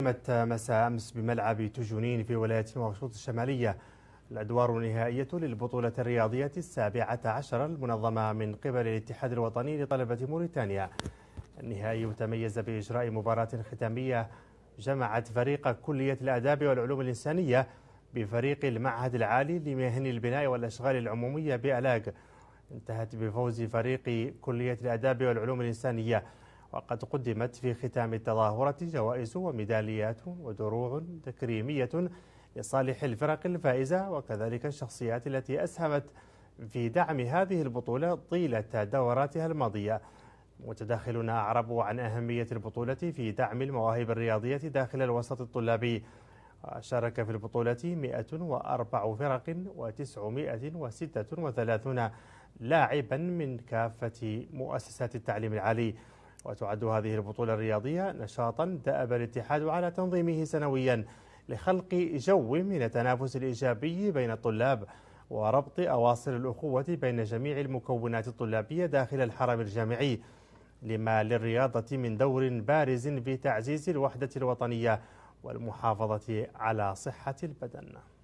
تمت مساء أمس بملعب تجونين في ولاية نواكشوط الشمالية الأدوار النهائية للبطولة الرياضية السابعة عشر المنظمة من قبل الاتحاد الوطني لطلبة موريتانيا النهائي تميز بإجراء مباراة ختامية جمعت فريق كلية الآداب والعلوم الإنسانية بفريق المعهد العالي لمهن البناء والأشغال العمومية بألاق انتهت بفوز فريق كلية الآداب والعلوم الإنسانية وقد قدمت في ختام التظاهرة جوائز وميداليات ودروع تكريمية لصالح الفرق الفائزة وكذلك الشخصيات التي أسهمت في دعم هذه البطولة طيلة دوراتها الماضية متداخلون أعربوا عن أهمية البطولة في دعم المواهب الرياضية داخل الوسط الطلابي شارك في البطولة 104 فرق و936 لاعبا من كافة مؤسسات التعليم العالي وتعد هذه البطولة الرياضية نشاطا دأب الاتحاد على تنظيمه سنويا لخلق جو من التنافس الإيجابي بين الطلاب وربط أواصر الأخوة بين جميع المكونات الطلابية داخل الحرم الجامعي لما للرياضة من دور بارز في تعزيز الوحدة الوطنية والمحافظة على صحة البدن